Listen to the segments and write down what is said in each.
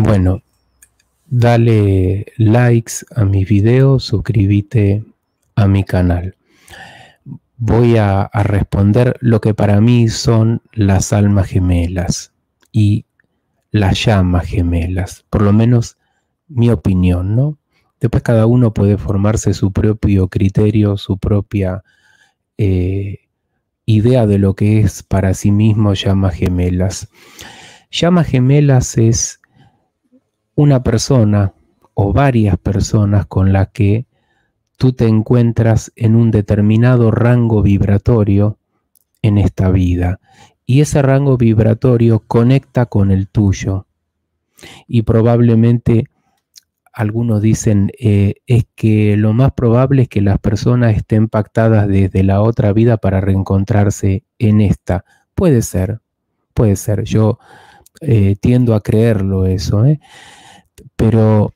Bueno, dale likes a mis videos, suscríbete a mi canal. Voy a, responder lo que para mí son las almas gemelas y las llamas gemelas, por lo menos mi opinión, ¿no? Después cada uno puede formarse su propio criterio, su propia eh, idea de lo que es para sí mismo llamas gemelas. Llamas gemelas es una persona o varias personas con las que tú te encuentras en un determinado rango vibratorio en esta vida. Y ese rango vibratorio conecta con el tuyo. Y probablemente algunos dicen eh, es que lo más probable es que las personas estén pactadas desde la otra vida para reencontrarse en esta. Puede ser, puede ser. Yo eh, tiendo a creerlo eso. ¿eh? pero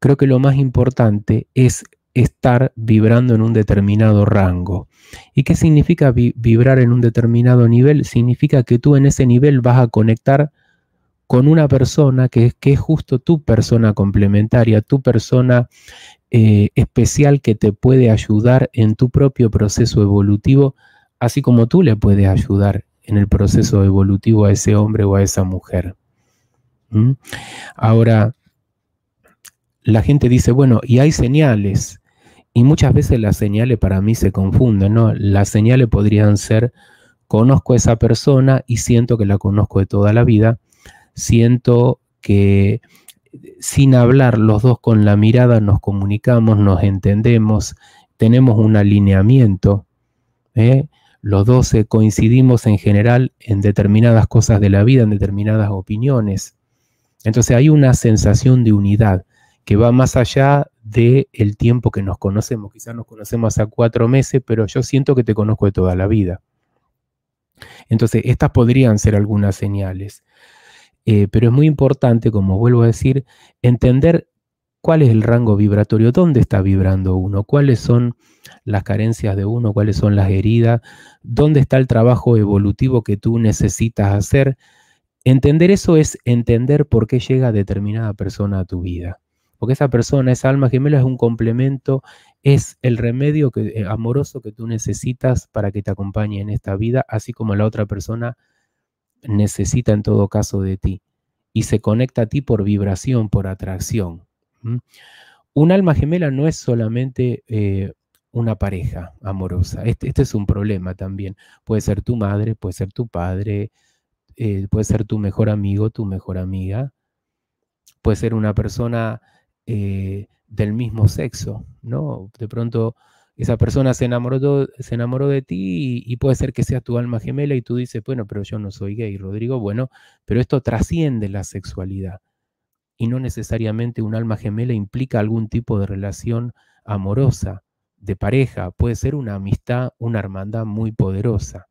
creo que lo más importante es estar vibrando en un determinado rango. ¿Y qué significa vibrar en un determinado nivel? Significa que tú en ese nivel vas a conectar con una persona que, que es justo tu persona complementaria, tu persona eh, especial que te puede ayudar en tu propio proceso evolutivo, así como tú le puedes ayudar en el proceso evolutivo a ese hombre o a esa mujer. ¿Mm? Ahora, la gente dice, bueno, y hay señales. Y muchas veces las señales para mí se confunden, ¿no? Las señales podrían ser, conozco a esa persona y siento que la conozco de toda la vida, siento que sin hablar los dos con la mirada nos comunicamos, nos entendemos, tenemos un alineamiento, ¿eh? los dos eh, coincidimos en general en determinadas cosas de la vida, en determinadas opiniones. Entonces hay una sensación de unidad que va más allá del tiempo que nos conocemos. Quizás nos conocemos hace cuatro meses, pero yo siento que te conozco de toda la vida. Entonces, estas podrían ser algunas señales. Eh, pero es muy importante, como vuelvo a decir, entender cuál es el rango vibratorio, dónde está vibrando uno, cuáles son las carencias de uno, cuáles son las heridas, dónde está el trabajo evolutivo que tú necesitas hacer. Entender eso es entender por qué llega determinada persona a tu vida porque esa persona, esa alma gemela es un complemento, es el remedio que, eh, amoroso que tú necesitas para que te acompañe en esta vida, así como la otra persona necesita en todo caso de ti y se conecta a ti por vibración, por atracción. Un alma gemela no es solamente eh, una pareja amorosa, este, este, es un problema también. Puede ser tu madre, puede ser tu padre, eh, puede ser tu mejor amigo, tu mejor amiga, puede ser una persona eh, del mismo sexo, ¿no? De pronto esa persona se enamoró, de ti y, y, puede ser que sea tu alma gemela y tú dices, bueno, pero yo no soy gay, Rodrigo, bueno, pero esto trasciende la sexualidad y no necesariamente un alma gemela implica algún tipo de relación amorosa, de pareja, puede ser una amistad, una hermandad muy poderosa.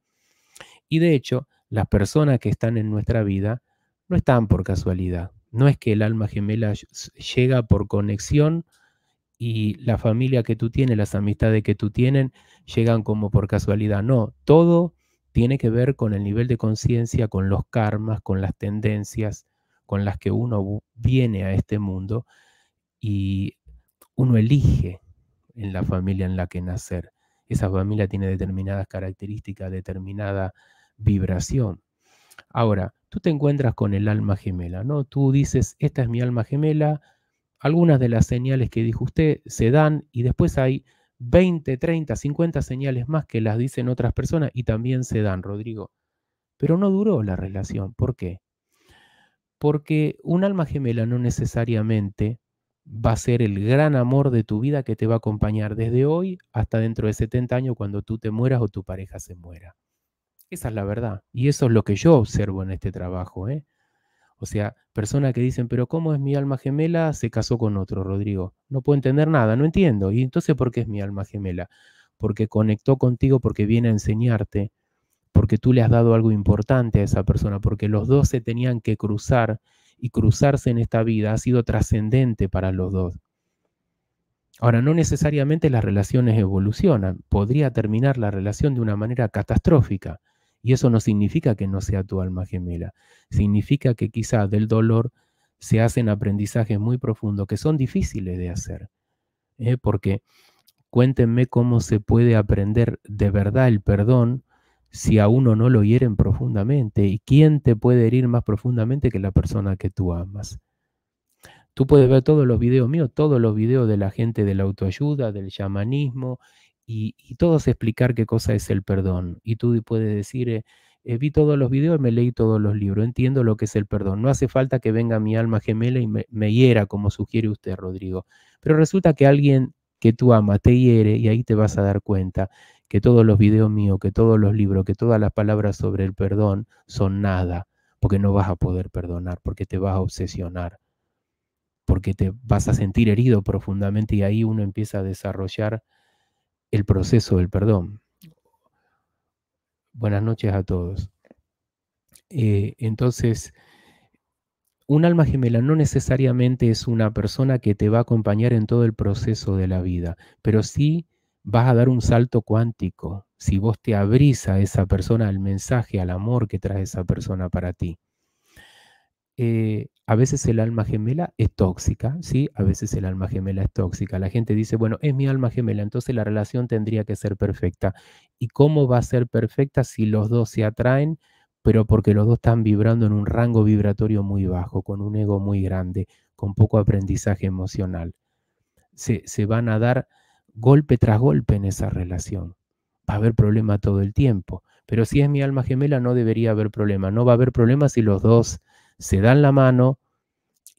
Y de hecho, las personas que están en nuestra vida no están por casualidad, no es que el alma gemela llega por conexión y la familia que tú tienes, las amistades que tú tienes, llegan como por casualidad. No, todo tiene que ver con el nivel de conciencia, con los karmas, con las tendencias con las que uno viene a este mundo y uno elige en la familia en la que nacer. Esa familia tiene determinadas características, determinada vibración. Ahora, tú te encuentras con el alma gemela, ¿no? Tú dices, esta es mi alma gemela, algunas de las señales que dijo usted se dan y después hay 20, 30, 50 señales más que las dicen otras personas y también se dan, Rodrigo. Pero no duró la relación. ¿Por qué? Porque un alma gemela no necesariamente va a ser el gran amor de tu vida que te va a acompañar desde hoy hasta dentro de 70 años cuando tú te mueras o tu pareja se muera. Esa es la verdad. Y eso es lo que yo observo en este trabajo. ¿eh? O sea, personas que dicen, pero ¿cómo es mi alma gemela? Se casó con otro, Rodrigo. No puedo entender nada, no entiendo. ¿Y entonces por qué es mi alma gemela? Porque conectó contigo, porque viene a enseñarte, porque tú le has dado algo importante a esa persona, porque los dos se tenían que cruzar y cruzarse en esta vida ha sido trascendente para los dos. Ahora, no necesariamente las relaciones evolucionan, podría terminar la relación de una manera catastrófica, y eso no significa que no sea tu alma gemela, significa que quizá del dolor se hacen aprendizajes muy profundos que son difíciles de hacer. ¿eh? Porque cuéntenme cómo se puede aprender de verdad el perdón si a uno no lo hieren profundamente. ¿Y quién te puede herir más profundamente que la persona que tú amas? Tú puedes ver todos los videos míos, todos los videos de la gente de la autoayuda, del chamanismo y, todos explicar qué cosa es el perdón. Y tú puedes decir, eh, eh, vi todos los videos me leí todos los libros, entiendo lo que es el perdón. No hace falta que venga mi alma gemela y me, me hiera, como sugiere usted, Rodrigo. Pero resulta que alguien que tú amas te hiere y ahí te vas a dar cuenta que todos los videos míos, que todos los libros, que todas las palabras sobre el perdón son nada, porque no vas a poder perdonar, porque te vas a obsesionar, porque te vas a sentir herido profundamente y ahí uno empieza a desarrollar el proceso del perdón. Buenas noches a todos. Eh, entonces, un alma gemela no necesariamente es una persona que te va a acompañar en todo el proceso de la vida, pero sí vas a dar un salto cuántico si vos te abrís a esa persona, al mensaje, al amor que trae esa persona para ti. Eh, a veces el alma gemela es tóxica, ¿sí? A veces el alma gemela es tóxica. La gente dice, bueno, es mi alma gemela, entonces la relación tendría que ser perfecta. ¿Y cómo va a ser perfecta si los dos se atraen, pero porque los dos están vibrando en un rango vibratorio muy bajo, con un ego muy grande, con poco aprendizaje emocional? Se, van a dar golpe tras golpe en esa relación. Va a haber problema todo el tiempo. Pero si es mi alma gemela, no debería haber problema. No va a haber problema si los dos se dan la mano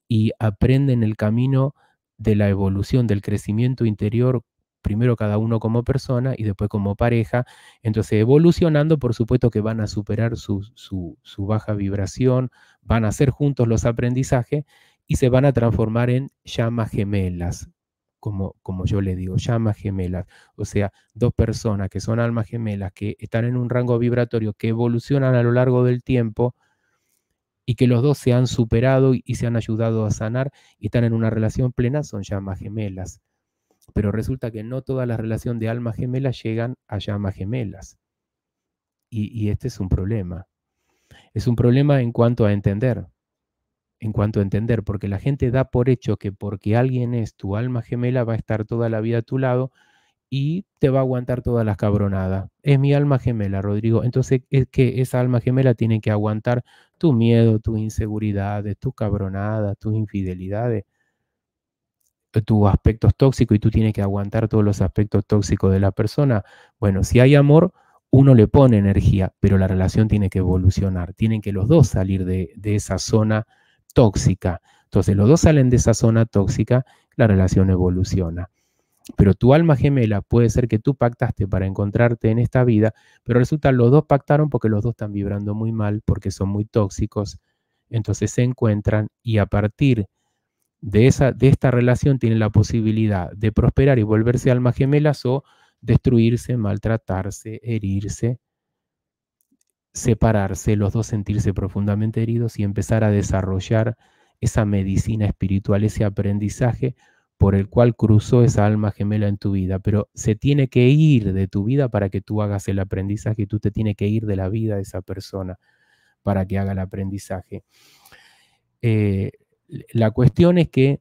y aprenden el camino de la evolución, del crecimiento interior, primero cada uno como persona y después como pareja. Entonces, evolucionando, por supuesto que van a superar su, baja vibración, van a hacer juntos los aprendizajes y se van a transformar en llamas gemelas, como, como, yo le digo, llamas gemelas, o sea, dos personas que son almas gemelas, que están en un rango vibratorio, que evolucionan a lo largo del tiempo, y que los dos se han superado y se han ayudado a sanar y están en una relación plena, son llamas gemelas. Pero resulta que no todas las relaciones de alma gemelas llegan a llamas gemelas. Y, y este es un problema. Es un problema en cuanto a entender, en cuanto a entender, porque la gente da por hecho que porque alguien es tu alma gemela va a estar toda la vida a tu lado, y te va a aguantar todas las cabronadas. Es mi alma gemela, Rodrigo. Entonces, es que esa alma gemela tiene que aguantar tu miedo, tus inseguridades, tus cabronadas, tus infidelidades, eh, tus aspectos tóxicos y tú tienes que aguantar todos los aspectos tóxicos de la persona. Bueno, si hay amor, uno le pone energía, pero la relación tiene que evolucionar. Tienen que los dos salir de, de esa zona tóxica. Entonces, los dos salen de esa zona tóxica, la relación evoluciona. Pero tu alma gemela puede ser que tú pactaste para encontrarte en esta vida, pero resulta los dos pactaron porque los dos están vibrando muy mal, porque son muy tóxicos. Entonces se encuentran y a partir de, esa, de esta relación tienen la posibilidad de prosperar y volverse almas gemelas o destruirse, maltratarse, herirse, separarse, los dos sentirse profundamente heridos y empezar a desarrollar esa medicina espiritual, ese aprendizaje por el cual cruzó esa alma gemela en tu vida, pero se tiene que ir de tu vida para que tú hagas el aprendizaje y tú te tienes que ir de la vida de esa persona para que haga el aprendizaje. Eh, la cuestión es que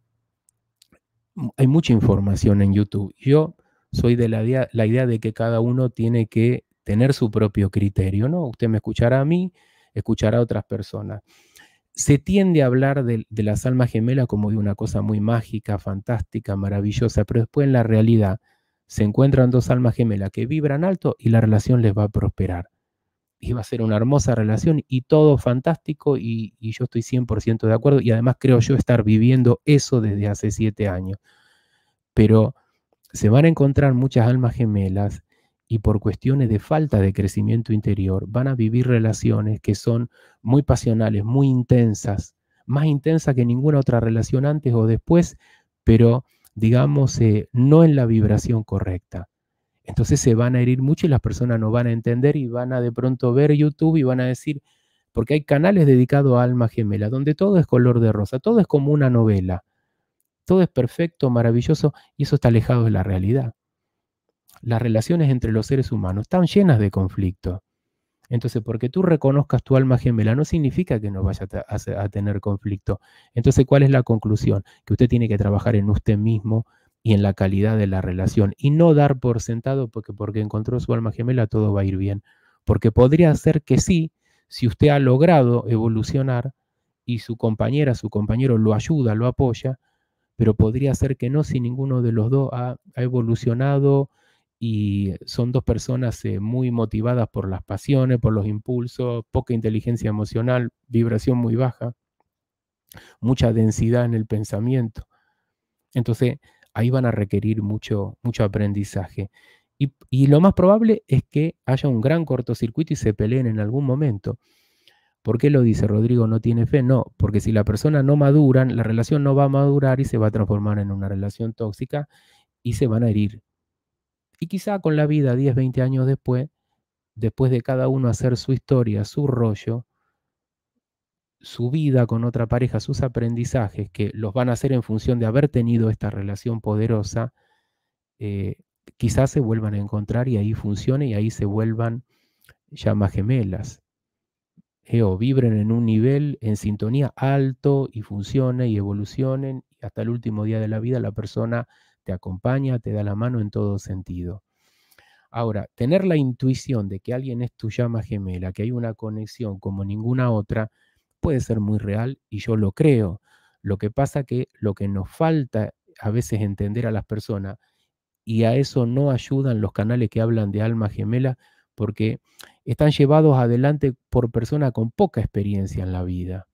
hay mucha información en YouTube. Yo soy de la idea, la idea de que cada uno tiene que tener su propio criterio, ¿no? Usted me escuchará a mí, escuchará a otras personas se tiende a hablar de, las almas gemelas como de una cosa muy mágica, fantástica, maravillosa, pero después en la realidad se encuentran dos almas gemelas que vibran alto y la relación les va a prosperar. Y va a ser una hermosa relación y todo fantástico y, y yo estoy 100% de acuerdo y además creo yo estar viviendo eso desde hace siete años. Pero se van a encontrar muchas almas gemelas y por cuestiones de falta de crecimiento interior van a vivir relaciones que son muy pasionales, muy intensas, más intensas que ninguna otra relación antes o después, pero digamos, eh, no en la vibración correcta. Entonces se van a herir mucho y las personas no van a entender y van a de pronto ver YouTube y van a decir, porque hay canales dedicados a alma gemela, donde todo es color de rosa, todo es como una novela, todo es perfecto, maravilloso y eso está alejado de la realidad las relaciones entre los seres humanos están llenas de conflicto. Entonces, porque tú reconozcas tu alma gemela no significa que no vaya a, tener conflicto. Entonces, ¿cuál es la conclusión? Que usted tiene que trabajar en usted mismo y en la calidad de la relación y no dar por sentado porque porque encontró su alma gemela todo va a ir bien. Porque podría ser que sí, si usted ha logrado evolucionar y su compañera, su compañero lo ayuda, lo apoya, pero podría ser que no si ninguno de los dos ha evolucionado, y son dos personas eh, muy motivadas por las pasiones, por los impulsos, poca inteligencia emocional, vibración muy baja, mucha densidad en el pensamiento. Entonces, ahí van a requerir mucho, mucho aprendizaje. Y, y lo más probable es que haya un gran cortocircuito y se peleen en algún momento. ¿Por qué lo dice Rodrigo no tiene fe? No, porque si la persona no madura, la relación no va a madurar y se va a transformar en una relación tóxica y se van a herir y quizá con la vida 10, 20 años después, después de cada uno hacer su historia, su rollo, su vida con otra pareja, sus aprendizajes, que los van a hacer en función de haber tenido esta relación poderosa, quizá eh, quizás se vuelvan a encontrar y ahí funcione y ahí se vuelvan llamas gemelas. geo vibren en un nivel en sintonía alto y funcione y evolucionen y hasta el último día de la vida la persona te acompaña, te da la mano en todo sentido. Ahora, tener la intuición de que alguien es tu llama gemela, que hay una conexión como ninguna otra, puede ser muy real y yo lo creo. Lo que pasa que lo que nos falta a veces entender a las personas y a eso no ayudan los canales que hablan de alma gemela porque están llevados adelante por personas con poca experiencia en la vida.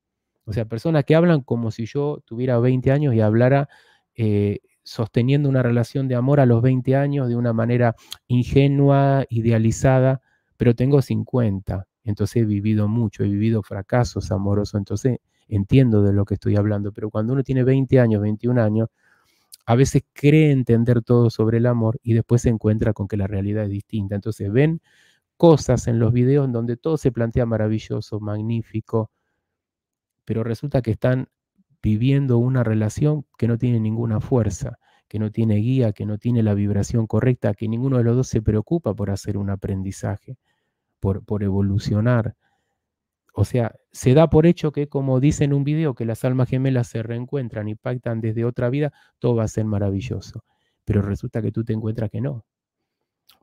O sea, personas que hablan como si yo tuviera 20 años y hablara eh, sosteniendo una relación de amor a los 20 años de una manera ingenua, idealizada, pero tengo 50, entonces he vivido mucho, he vivido fracasos amorosos, entonces entiendo de lo que estoy hablando, pero cuando uno tiene 20 años, 21 años, a veces cree entender todo sobre el amor y después se encuentra con que la realidad es distinta. Entonces ven cosas en los videos en donde todo se plantea maravilloso, magnífico, pero resulta que están viviendo una relación que no tiene ninguna fuerza, que no tiene guía, que no tiene la vibración correcta, que ninguno de los dos se preocupa por hacer un aprendizaje, por, evolucionar. O sea, se da por hecho que, como dice en un video, que las almas gemelas se reencuentran y pactan desde otra vida, todo va a ser maravilloso. Pero resulta que tú te encuentras que no.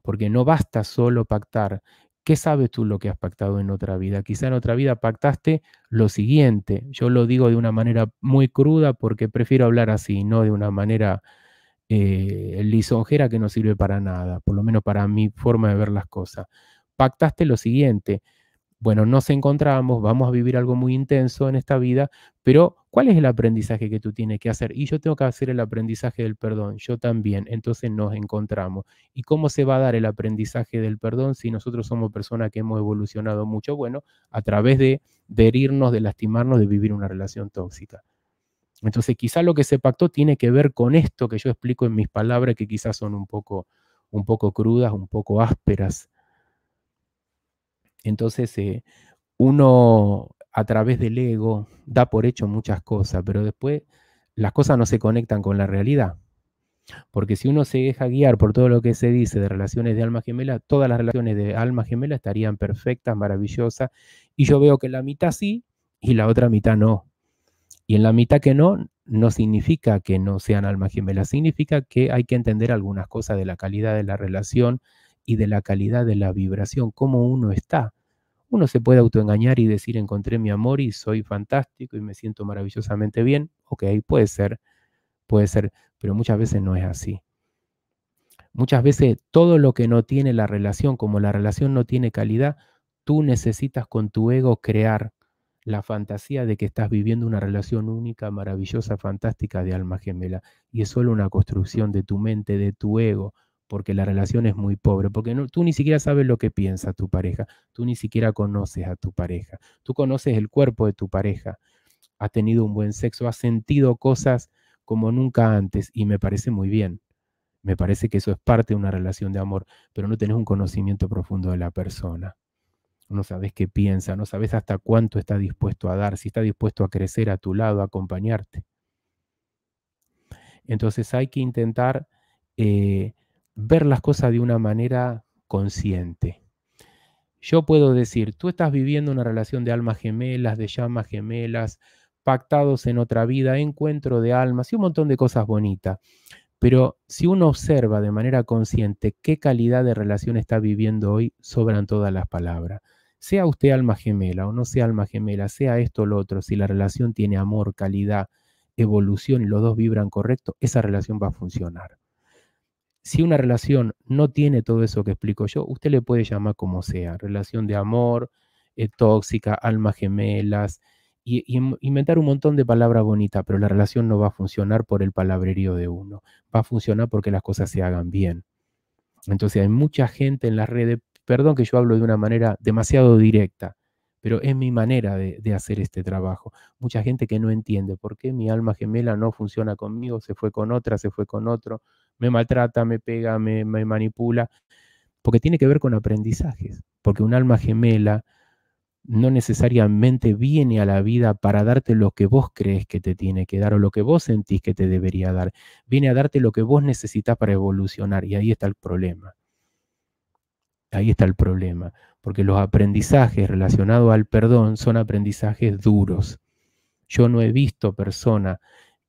Porque no basta solo pactar, ¿Qué sabes tú lo que has pactado en otra vida? Quizá en otra vida pactaste lo siguiente. Yo lo digo de una manera muy cruda porque prefiero hablar así, no de una manera eh, lisonjera que no sirve para nada, por lo menos para mi forma de ver las cosas. Pactaste lo siguiente, bueno, nos encontramos, vamos a vivir algo muy intenso en esta vida, pero ¿cuál es el aprendizaje que tú tienes que hacer? Y yo tengo que hacer el aprendizaje del perdón, yo también, entonces nos encontramos. ¿Y cómo se va a dar el aprendizaje del perdón si nosotros somos personas que hemos evolucionado mucho? Bueno, a través de, herirnos, de lastimarnos, de vivir una relación tóxica. Entonces, quizá lo que se pactó tiene que ver con esto que yo explico en mis palabras, que quizás son un poco, un poco crudas, un poco ásperas, entonces, eh, uno a través del ego da por hecho muchas cosas, pero después las cosas no se conectan con la realidad. Porque si uno se deja guiar por todo lo que se dice de relaciones de alma gemela, todas las relaciones de alma gemela estarían perfectas, maravillosas, y yo veo que la mitad sí y la otra mitad no. Y en la mitad que no, no significa que no sean alma gemela, significa que hay que entender algunas cosas de la calidad de la relación y de la calidad de la vibración, cómo uno está. Uno se puede autoengañar y decir encontré mi amor y soy fantástico y me siento maravillosamente bien. Ok, puede ser, puede ser, pero muchas veces no es así. Muchas veces todo lo que no tiene la relación, como la relación no tiene calidad, tú necesitas con tu ego crear la fantasía de que estás viviendo una relación única, maravillosa, fantástica de alma gemela. Y es solo una construcción de tu mente, de tu ego, porque la relación es muy pobre, porque tú ni siquiera sabes lo que piensa tu pareja, tú ni siquiera conoces a tu pareja, tú conoces el cuerpo de tu pareja, ha tenido un buen sexo, ha sentido cosas como nunca antes y me parece muy bien. Me parece que eso es parte de una relación de amor, pero no tenés un conocimiento profundo de la persona. No sabes qué piensa, no sabes hasta cuánto está dispuesto a dar, si está dispuesto a crecer a tu lado, a acompañarte. Entonces hay que intentar eh, ver las cosas de una manera consciente. Yo puedo decir, tú estás viviendo una relación de almas gemelas, de llamas gemelas, pactados en otra vida, encuentro de almas y un montón de cosas bonitas. Pero si uno observa de manera consciente qué calidad de relación está viviendo hoy, sobran todas las palabras. Sea usted alma gemela o no sea alma gemela, sea esto o lo otro, si la relación tiene amor, calidad, evolución y los dos vibran correcto, esa relación va a funcionar si una relación no tiene todo eso que explico yo, usted le puede llamar como sea, relación de amor, eh, tóxica, almas gemelas, y, inventar un montón de palabras bonitas, pero la relación no va a funcionar por el palabrerío de uno, va a funcionar porque las cosas se hagan bien. Entonces hay mucha gente en las redes, perdón que yo hablo de una manera demasiado directa, pero es mi manera de, de hacer este trabajo. Mucha gente que no entiende por qué mi alma gemela no funciona conmigo, se fue con otra, se fue con otro me maltrata, me pega, me, manipula, porque tiene que ver con aprendizajes, porque un alma gemela no necesariamente viene a la vida para darte lo que vos crees que te tiene que dar o lo que vos sentís que te debería dar. Viene a darte lo que vos necesitas para evolucionar y ahí está el problema. Ahí está el problema, porque los aprendizajes relacionados al perdón son aprendizajes duros. Yo no he visto persona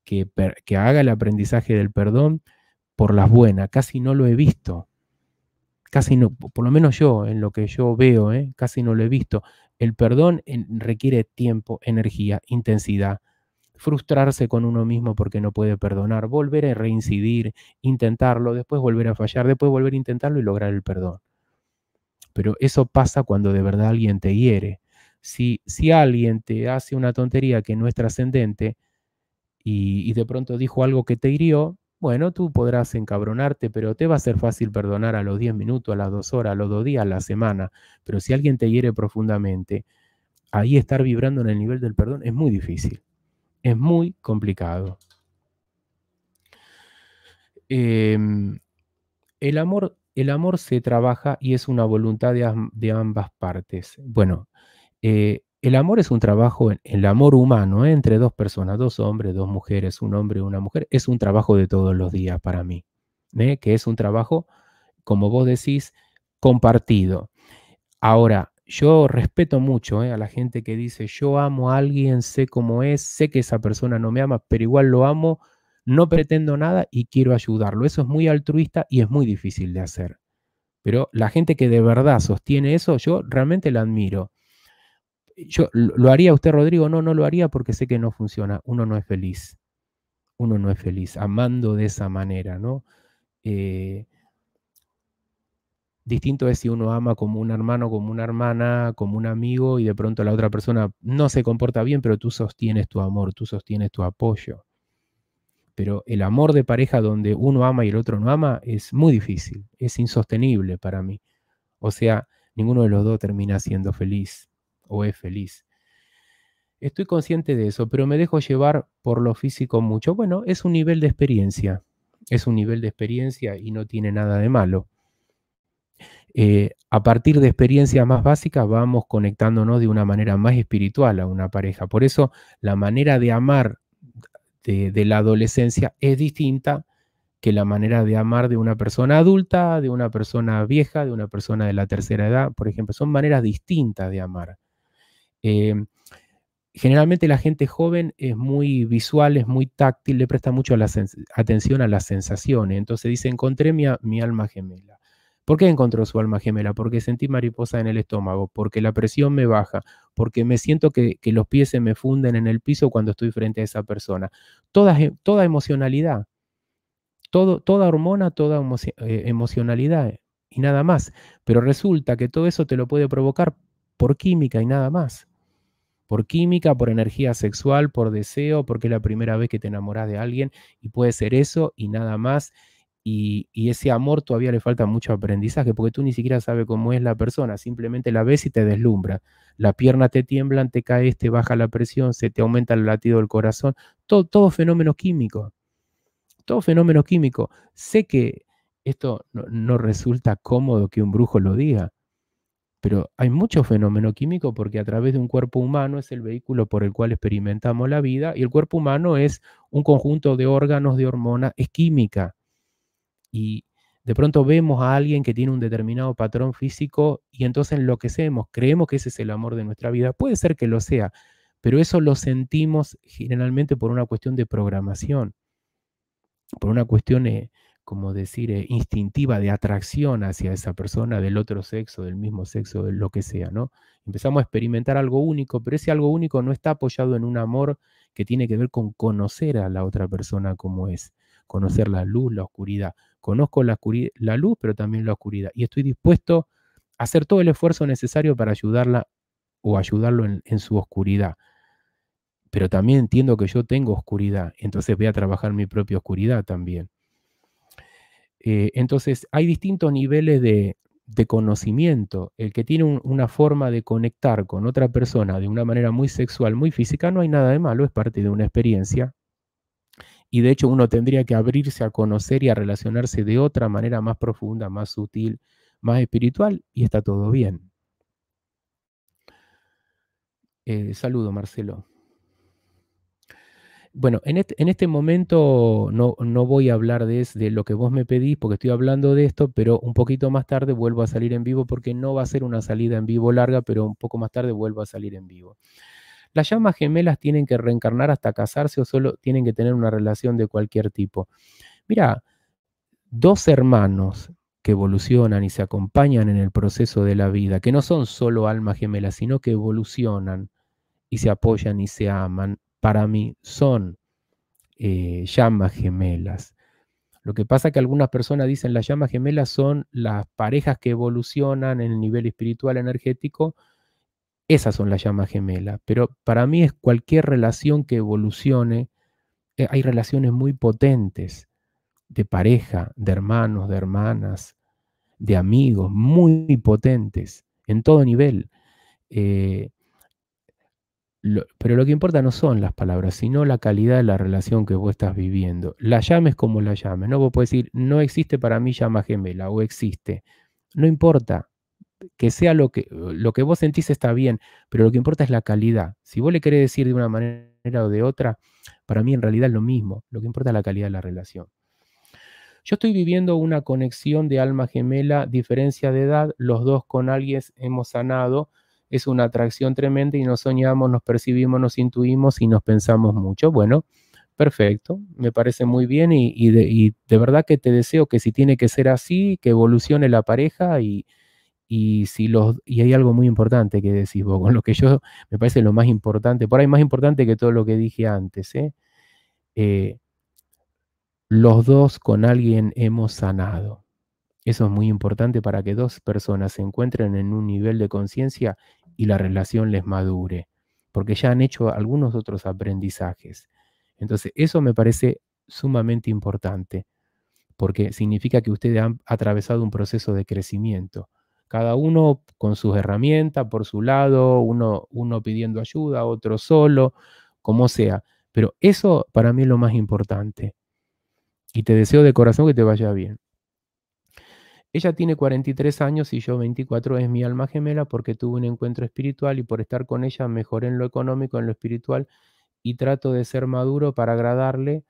que, que haga el aprendizaje del perdón por las buenas, casi no lo he visto. Casi no, por lo menos yo, en lo que yo veo, ¿eh? casi no lo he visto. El perdón requiere tiempo, energía, intensidad, frustrarse con uno mismo porque no puede perdonar, volver a reincidir, intentarlo, después volver a fallar, después volver a intentarlo y lograr el perdón. Pero eso pasa cuando de verdad alguien te hiere. Si, si alguien te hace una tontería que no es trascendente y, y de pronto dijo algo que te hirió, bueno, tú podrás encabronarte, pero te va a ser fácil perdonar a los 10 minutos, a las 2 horas, a los 2 días, a la semana. Pero si alguien te hiere profundamente, ahí estar vibrando en el nivel del perdón es muy difícil. Es muy complicado. Em, el, amor, el, amor, se trabaja y es una voluntad de, ambas partes. Bueno, eh, el amor es un trabajo, el amor humano ¿eh? entre dos personas, dos hombres, dos mujeres, un hombre, y una mujer, es un trabajo de todos los días para mí, ¿eh? que es un trabajo, como vos decís, compartido. Ahora, yo respeto mucho ¿eh? a la gente que dice, yo amo a alguien, sé cómo es, sé que esa persona no me ama, pero igual lo amo, no pretendo nada y quiero ayudarlo. Eso es muy altruista y es muy difícil de hacer. Pero la gente que de verdad sostiene eso, yo realmente la admiro yo, ¿lo haría usted, Rodrigo? No, no lo haría porque sé que no funciona. Uno no es feliz. Uno no es feliz amando de esa manera, ¿no? Eh, distinto es si uno ama como un hermano, como una hermana, como un amigo y de pronto la otra persona no se comporta bien, pero tú sostienes tu amor, tú sostienes tu apoyo. Pero el amor de pareja donde uno ama y el otro no ama es muy difícil, es insostenible para mí. O sea, ninguno de los dos termina siendo feliz o es feliz. Estoy consciente de eso, pero me dejo llevar por lo físico mucho. Bueno, es un nivel de experiencia, es un nivel de experiencia y no tiene nada de malo. Eh, a partir de experiencias más básicas vamos conectándonos de una manera más espiritual a una pareja. Por eso la manera de amar de la adolescencia es distinta que la manera de amar de una persona adulta, de una persona vieja, de una persona de la tercera edad, por ejemplo. Son maneras distintas de amar. Eh, generalmente la gente joven es muy visual, es muy táctil, le presta mucho atención a las sensaciones. Entonces dice, encontré mi, alma gemela. ¿Por qué encontró su alma gemela? Porque sentí mariposa en el estómago, porque la presión me baja, porque me siento que, los pies se me funden en el piso cuando estoy frente a esa persona. E, toda, emocionalidad, toda hormona, toda eh, emocionalidad y nada más. Pero resulta que todo eso te lo puede provocar por química y nada más. Por química, por energía sexual, por deseo, porque es la primera vez que te enamoras de alguien y puede ser eso y nada más. Y, ese amor todavía le falta mucho aprendizaje porque tú ni siquiera sabes cómo es la persona, simplemente la ves y te deslumbra. la pierna te tiemblan, te caes, te baja la presión, se te aumenta el latido del corazón, todo, todo fenómeno químico. Todo fenómeno químico. Sé que esto no resulta cómodo que un brujo lo diga, pero hay mucho fenómeno químico porque a través de un cuerpo humano es el vehículo por el cual experimentamos la vida y el cuerpo humano es un conjunto de órganos, de hormonas, es química. Y de pronto vemos a alguien que tiene un determinado patrón físico y entonces enloquecemos, creemos que ese es el amor de nuestra vida. Puede ser que lo sea, pero eso lo sentimos generalmente por una cuestión de programación, por una cuestión... Eh, como decir, eh, instintiva de atracción hacia esa persona del otro sexo, del mismo sexo, de lo que sea, ¿no? Empezamos a experimentar algo único, pero ese algo único no está apoyado en un amor que tiene que ver con conocer a la otra persona como es, conocer la luz, la oscuridad. Conozco la, la luz, pero también la oscuridad. Y estoy dispuesto a hacer todo el esfuerzo necesario para ayudarla o ayudarlo en, en su oscuridad pero también entiendo que yo tengo oscuridad, entonces voy a trabajar mi propia oscuridad también. Eh, entonces, hay distintos niveles de, conocimiento. El que tiene una forma de conectar con otra persona de una manera muy sexual, muy física, no hay nada de malo, es parte de una experiencia. Y de hecho uno tendría que abrirse a conocer y a relacionarse de otra manera más profunda, más sutil, más espiritual, y está todo bien. Eh, saludo, Marcelo. Bueno, en este, este momento no, voy a hablar de, de, lo que vos me pedís, porque estoy hablando de esto, pero un poquito más tarde vuelvo a salir en vivo, porque no va a ser una salida en vivo larga, pero un poco más tarde vuelvo a salir en vivo. ¿Las llamas gemelas tienen que reencarnar hasta casarse o solo tienen que tener una relación de cualquier tipo? Mira, dos hermanos que evolucionan y se acompañan en el proceso de la vida, que no son solo almas gemelas, sino que evolucionan y se apoyan y se aman para mí son eh, llamas gemelas. Lo que pasa es que algunas personas dicen las llamas gemelas son las parejas que evolucionan en el nivel espiritual energético. Esas son las llamas gemelas. Pero para mí es cualquier relación que evolucione. Eh, hay relaciones muy potentes de pareja, de hermanos, de hermanas, de amigos, muy potentes en todo nivel. Eh, pero lo que importa no son las palabras, sino la calidad de la relación que vos estás viviendo. La llames como la llames, ¿no? Vos puedes decir, no existe para mí llama gemela o existe. No importa. Que sea lo que, lo que vos sentís está bien, pero lo que importa es la calidad. Si vos le querés decir de una manera o de otra, para mí en realidad es lo mismo. Lo que importa es la calidad de la relación. Yo estoy viviendo una conexión de alma gemela, diferencia de edad, los dos con alguien hemos sanado, es una atracción tremenda y nos soñamos, nos percibimos, nos intuimos y nos pensamos mucho. Bueno, perfecto, me parece muy bien y, de, de, verdad que te deseo que si tiene que ser así, que evolucione la pareja y, si los, y hay algo muy importante que decís vos, con lo que yo me parece lo más importante, por ahí más importante que todo lo que dije antes. ¿eh? Eh, los dos con alguien hemos sanado. Eso es muy importante para que dos personas se encuentren en un nivel de conciencia y la relación les madure, porque ya han hecho algunos otros aprendizajes. Entonces, eso me parece sumamente importante, porque significa que ustedes han atravesado un proceso de crecimiento, cada uno con sus herramientas, por su lado, uno, uno pidiendo ayuda, otro solo, como sea. Pero eso para mí es lo más importante. Y te deseo de corazón que te vaya bien. Ella tiene 43 años y yo 24. Es mi alma gemela porque tuve un encuentro espiritual y por estar con ella mejoré en lo económico, en lo espiritual y trato de ser maduro para agradarle,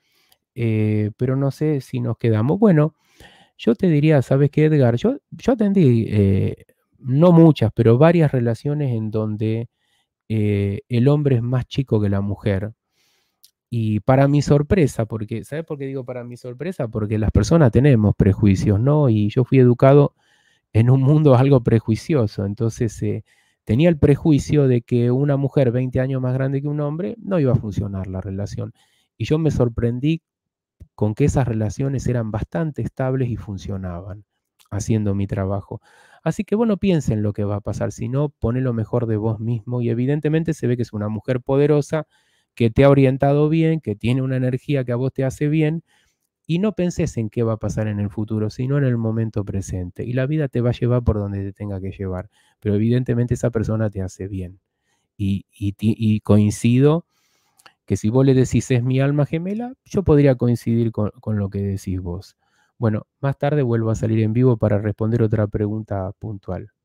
eh, pero no sé si nos quedamos. Bueno, yo te diría, ¿sabes qué, Edgar? Yo, yo atendí, eh, no muchas, pero varias relaciones en donde eh, el hombre es más chico que la mujer. Y para mi sorpresa, porque, ¿sabes por qué digo para mi sorpresa? Porque las personas tenemos prejuicios, ¿no? Y yo fui educado en un mundo algo prejuicioso. Entonces eh, tenía el prejuicio de que una mujer 20 años más grande que un hombre no iba a funcionar la relación. Y yo me sorprendí con que esas relaciones eran bastante estables y funcionaban haciendo mi trabajo. Así que bueno, piensen lo que va a pasar, si no, pone lo mejor de vos mismo y evidentemente se ve que es una mujer poderosa que te ha orientado bien, que tiene una energía que a vos te hace bien, y no penses en qué va a pasar en el futuro, sino en el momento presente. Y la vida te va a llevar por donde te tenga que llevar, pero evidentemente esa persona te hace bien. Y, y, coincido que si vos le decís es mi alma gemela, yo podría coincidir con lo que decís vos. Bueno, más tarde vuelvo a salir en vivo para responder otra pregunta puntual.